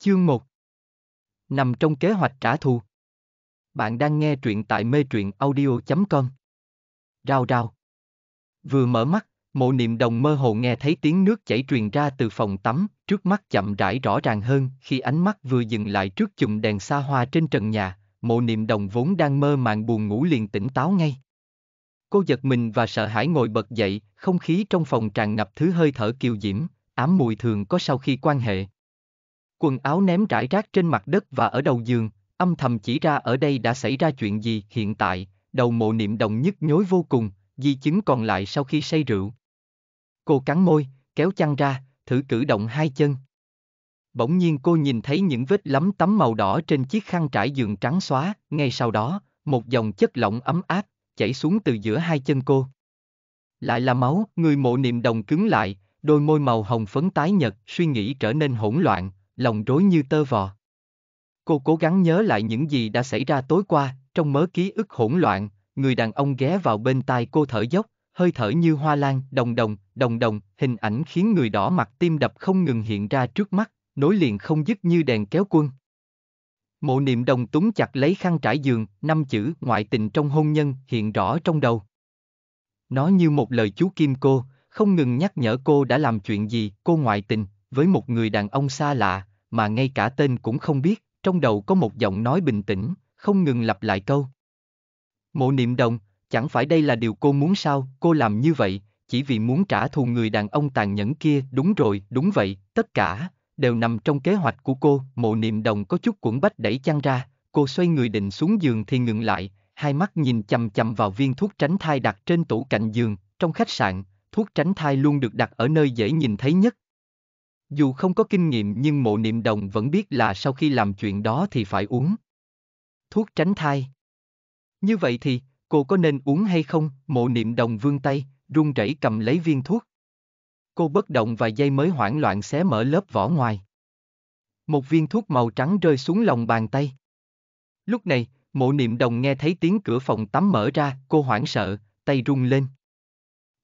Chương 1 Nằm trong kế hoạch trả thù Bạn đang nghe truyện tại mê truyện audio.com Rào rào. Vừa mở mắt, mộ niệm đồng mơ hồ nghe thấy tiếng nước chảy truyền ra từ phòng tắm, trước mắt chậm rãi rõ ràng hơn khi ánh mắt vừa dừng lại trước chùm đèn xa hoa trên trần nhà, mộ niệm đồng vốn đang mơ màng buồn ngủ liền tỉnh táo ngay. Cô giật mình và sợ hãi ngồi bật dậy, không khí trong phòng tràn ngập thứ hơi thở kiều diễm, ám mùi thường có sau khi quan hệ. Quần áo ném rải rác trên mặt đất và ở đầu giường, âm thầm chỉ ra ở đây đã xảy ra chuyện gì hiện tại, đầu mộ niệm đồng nhức nhối vô cùng, di chứng còn lại sau khi say rượu. Cô cắn môi, kéo chăn ra, thử cử động hai chân. Bỗng nhiên cô nhìn thấy những vết lấm tấm màu đỏ trên chiếc khăn trải giường trắng xóa, ngay sau đó, một dòng chất lỏng ấm áp, chảy xuống từ giữa hai chân cô. Lại là máu, người mộ niệm đồng cứng lại, đôi môi màu hồng phấn tái nhật, suy nghĩ trở nên hỗn loạn, lòng rối như tơ vò. Cô cố gắng nhớ lại những gì đã xảy ra tối qua, trong mớ ký ức hỗn loạn, người đàn ông ghé vào bên tai cô thở dốc, hơi thở như hoa lan, đồng đồng, đồng đồng, hình ảnh khiến người đỏ mặt tim đập không ngừng hiện ra trước mắt, nối liền không dứt như đèn kéo quân. Mộ niệm đồng túng chặt lấy khăn trải giường, năm chữ ngoại tình trong hôn nhân hiện rõ trong đầu. Nó như một lời chú kim cô, không ngừng nhắc nhở cô đã làm chuyện gì, cô ngoại tình, với một người đàn ông xa lạ, mà ngay cả tên cũng không biết, trong đầu có một giọng nói bình tĩnh, không ngừng lặp lại câu. Mộ niệm đồng, chẳng phải đây là điều cô muốn sao, cô làm như vậy, chỉ vì muốn trả thù người đàn ông tàn nhẫn kia, đúng rồi, đúng vậy, tất cả, đều nằm trong kế hoạch của cô, mộ niệm đồng có chút cuộn bách đẩy chăn ra, cô xoay người định xuống giường thì ngừng lại, hai mắt nhìn chầm chầm vào viên thuốc tránh thai đặt trên tủ cạnh giường, trong khách sạn, thuốc tránh thai luôn được đặt ở nơi dễ nhìn thấy nhất, dù không có kinh nghiệm nhưng mộ niệm đồng vẫn biết là sau khi làm chuyện đó thì phải uống. Thuốc tránh thai. Như vậy thì, cô có nên uống hay không? Mộ niệm đồng vươn tay, run rẩy cầm lấy viên thuốc. Cô bất động vài giây mới hoảng loạn xé mở lớp vỏ ngoài. Một viên thuốc màu trắng rơi xuống lòng bàn tay. Lúc này, mộ niệm đồng nghe thấy tiếng cửa phòng tắm mở ra, cô hoảng sợ, tay run lên.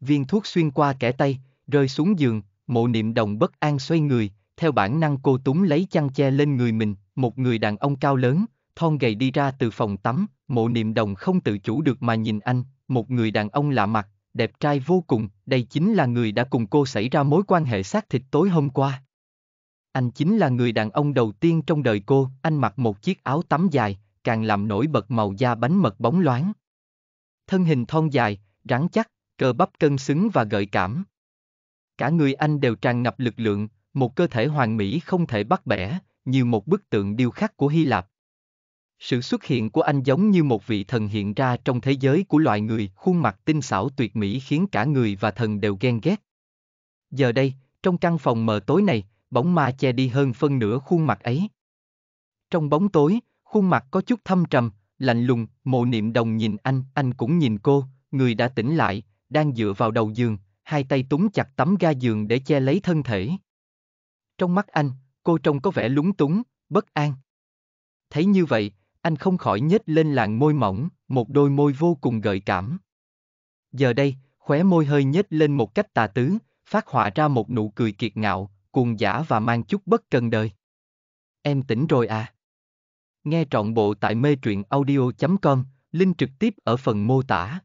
Viên thuốc xuyên qua kẻ tay, rơi xuống giường, Mộ niệm đồng bất an xoay người, theo bản năng cô túm lấy chăn che lên người mình, một người đàn ông cao lớn, thon gầy đi ra từ phòng tắm, mộ niệm đồng không tự chủ được mà nhìn anh, một người đàn ông lạ mặt, đẹp trai vô cùng, đây chính là người đã cùng cô xảy ra mối quan hệ xác thịt tối hôm qua. Anh chính là người đàn ông đầu tiên trong đời cô, anh mặc một chiếc áo tắm dài, càng làm nổi bật màu da bánh mật bóng loáng. Thân hình thon dài, rắn chắc, cơ bắp cân xứng và gợi cảm cả người anh đều tràn ngập lực lượng, một cơ thể hoàn mỹ không thể bắt bẻ, như một bức tượng điêu khắc của Hy Lạp. Sự xuất hiện của anh giống như một vị thần hiện ra trong thế giới của loài người, khuôn mặt tinh xảo tuyệt mỹ khiến cả người và thần đều ghen ghét. Giờ đây, trong căn phòng mờ tối này, bóng ma che đi hơn phân nửa khuôn mặt ấy. Trong bóng tối, khuôn mặt có chút thâm trầm, lạnh lùng, mộ niệm đồng nhìn anh, anh cũng nhìn cô, người đã tỉnh lại, đang dựa vào đầu giường, hai tay túng chặt tấm ga giường để che lấy thân thể. Trong mắt anh, cô trông có vẻ lúng túng, bất an. Thấy như vậy, anh không khỏi nhếch lên làn môi mỏng, một đôi môi vô cùng gợi cảm. Giờ đây, khóe môi hơi nhếch lên một cách tà tứ, phát họa ra một nụ cười kiệt ngạo, cuồng giả và mang chút bất cần đời. Em tỉnh rồi à? Nghe trọn bộ tại mê truyện audio.com, link trực tiếp ở phần mô tả.